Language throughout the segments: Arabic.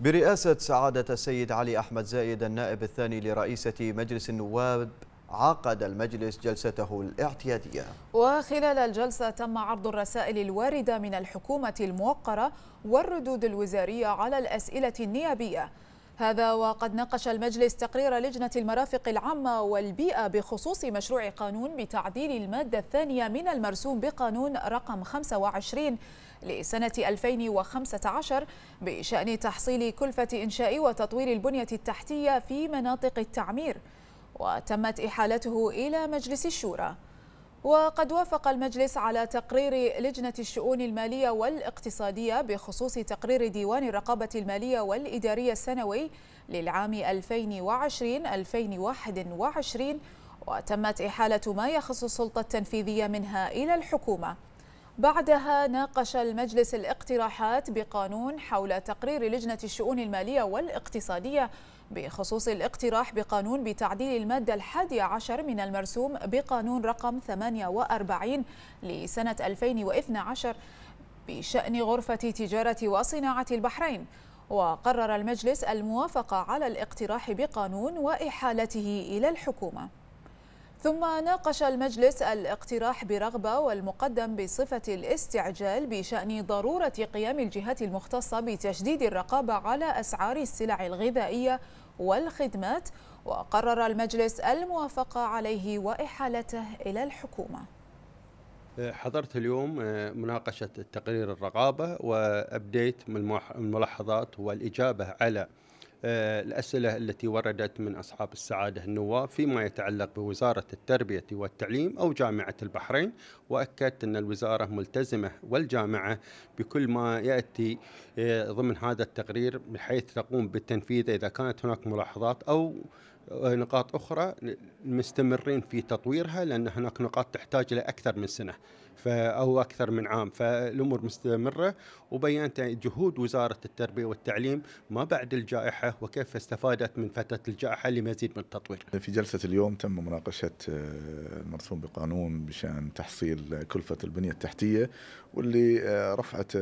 برئاسة سعادة السيد علي أحمد زايد النائب الثاني لرئيسة مجلس النواب عقد المجلس جلسته الاعتيادية وخلال الجلسة تم عرض الرسائل الواردة من الحكومة الموقرة والردود الوزارية على الأسئلة النيابية هذا وقد ناقش المجلس تقرير لجنة المرافق العامة والبيئة بخصوص مشروع قانون بتعديل المادة الثانية من المرسوم بقانون رقم 25 لسنة 2015 بشأن تحصيل كلفة إنشاء وتطوير البنية التحتية في مناطق التعمير وتمت إحالته إلى مجلس الشورى وقد وافق المجلس على تقرير لجنة الشؤون المالية والاقتصادية بخصوص تقرير ديوان الرقابة المالية والإدارية السنوي للعام 2020-2021 وتمت إحالة ما يخص السلطة التنفيذية منها إلى الحكومة بعدها ناقش المجلس الاقتراحات بقانون حول تقرير لجنة الشؤون المالية والاقتصادية بخصوص الاقتراح بقانون بتعديل المادة الحادية عشر من المرسوم بقانون رقم 48 لسنة 2012 بشأن غرفة تجارة وصناعة البحرين وقرر المجلس الموافقة على الاقتراح بقانون وإحالته إلى الحكومة ثم ناقش المجلس الاقتراح برغبة والمقدم بصفة الاستعجال بشأن ضرورة قيام الجهات المختصة بتشديد الرقابة على أسعار السلع الغذائية والخدمات وقرر المجلس الموافقة عليه وإحالته إلى الحكومة حضرت اليوم آه، مناقشة تقرير الرقابة وأبديت من الملاحظات والإجابة على آه، الأسئلة التي وردت من أصحاب السعادة النواب فيما يتعلق بوزارة التربية والتعليم أو جامعة البحرين وأكدت أن الوزارة ملتزمة والجامعة بكل ما يأتي آه، ضمن هذا التقرير بحيث تقوم بالتنفيذ إذا كانت هناك ملاحظات أو آه، نقاط أخرى مستمرين في تطويرها لأن هناك نقاط تحتاج إلى أكثر من سنة أو أكثر من عام فالأمور مستمرة وبينت جهود وزارة التربية والتعليم ما بعد الجائحة وكيف استفادت من فترة الجائحة لمزيد من التطوير في جلسة اليوم تم مناقشة آه، المرسوم بقانون بشأن تحصيل كلفة البنية التحتية واللي آه، رفعت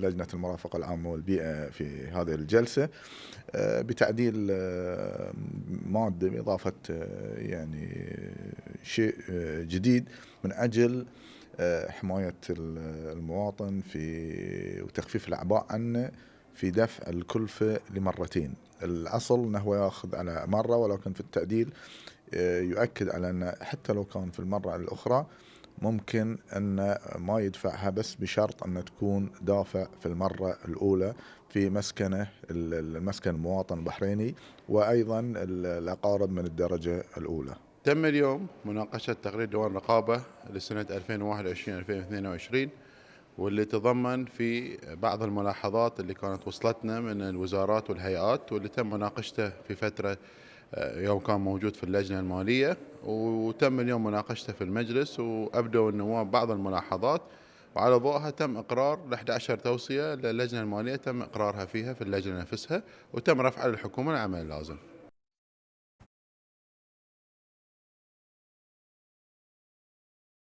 لجنة المرافقة العامة والبيئة في هذه الجلسة بتعديل ما المقدم إضافة آه، يعني آه، شيء آه، جديد من أجل حماية المواطن في وتخفيف الأعباء عنه في دفع الكلفة لمرتين الأصل أنه هو يأخذ على مرة ولكن في التعديل يؤكد على أن حتى لو كان في المرة الأخرى ممكن أن ما يدفعها بس بشرط أن تكون دافع في المرة الأولى في مسكنه المسكن المواطن البحريني وأيضا الأقارب من الدرجة الأولى تم اليوم مناقشة تقرير ديوان رقابة لسنة 2021-2022 واللي تضمن في بعض الملاحظات اللي كانت وصلتنا من الوزارات والهيئات واللي تم مناقشته في فترة آه، يوم كان موجود في اللجنة المالية وتم اليوم مناقشته في المجلس وأبدوا النواب بعض الملاحظات وعلى ضوءها تم إقرار 11 توصية للجنة المالية تم إقرارها فيها في اللجنة نفسها وتم رفعها للحكومة العمل اللازم